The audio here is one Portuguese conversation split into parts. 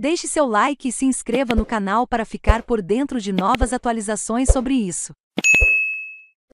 Deixe seu like e se inscreva no canal para ficar por dentro de novas atualizações sobre isso.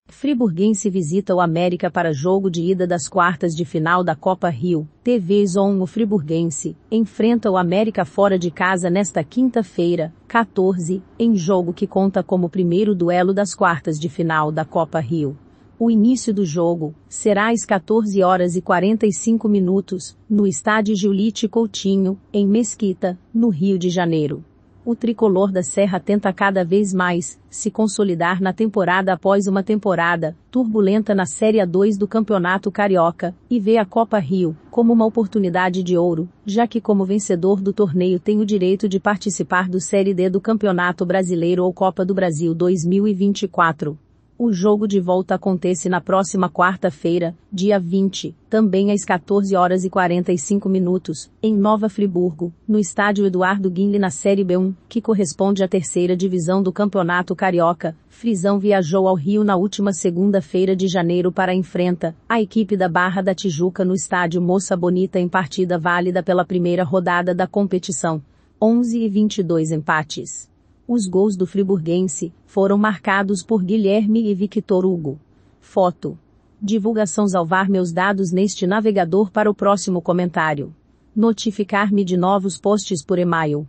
Friburguense visita o América para jogo de ida das quartas de final da Copa Rio. TV Zon o Friburguense enfrenta o América fora de casa nesta quinta-feira, 14, em jogo que conta como primeiro duelo das quartas de final da Copa Rio. O início do jogo será às 14 horas e 45 minutos, no estádio Giulite Coutinho, em Mesquita, no Rio de Janeiro. O tricolor da Serra tenta cada vez mais se consolidar na temporada após uma temporada turbulenta na Série A2 do Campeonato Carioca e vê a Copa Rio como uma oportunidade de ouro, já que como vencedor do torneio tem o direito de participar do Série D do Campeonato Brasileiro ou Copa do Brasil 2024. O jogo de volta acontece na próxima quarta-feira, dia 20, também às 14 horas e 45 minutos, em Nova Friburgo, no estádio Eduardo Guinle na Série B1, que corresponde à terceira divisão do Campeonato Carioca. Frisão viajou ao Rio na última segunda-feira de janeiro para enfrenta a equipe da Barra da Tijuca no estádio Moça Bonita em partida válida pela primeira rodada da competição. 11 e 22 empates. Os gols do friburguense foram marcados por Guilherme e Victor Hugo. Foto. Divulgação salvar meus dados neste navegador para o próximo comentário. Notificar-me de novos posts por e-mail.